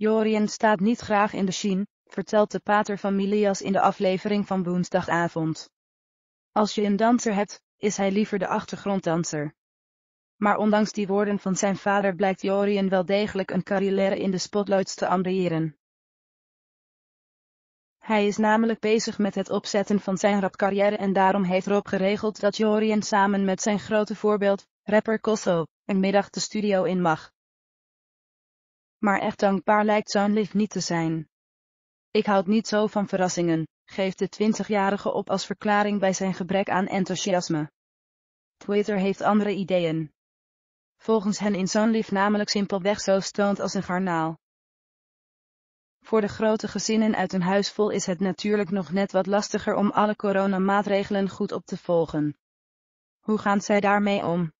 Jorian staat niet graag in de scene, vertelt de pater van Milias in de aflevering van woensdagavond. Als je een danser hebt, is hij liever de achtergronddanser. Maar ondanks die woorden van zijn vader blijkt Jorian wel degelijk een carrière in de spotlights te ambiëren. Hij is namelijk bezig met het opzetten van zijn rapcarrière en daarom heeft Rob geregeld dat Jorien samen met zijn grote voorbeeld, rapper Kosso, een middag de studio in mag. Maar echt dankbaar lijkt lief niet te zijn. Ik houd niet zo van verrassingen, geeft de 20-jarige op als verklaring bij zijn gebrek aan enthousiasme. Twitter heeft andere ideeën. Volgens hen in lief namelijk simpelweg zo stoont als een garnaal. Voor de grote gezinnen uit een huis vol is het natuurlijk nog net wat lastiger om alle coronamaatregelen goed op te volgen. Hoe gaan zij daarmee om?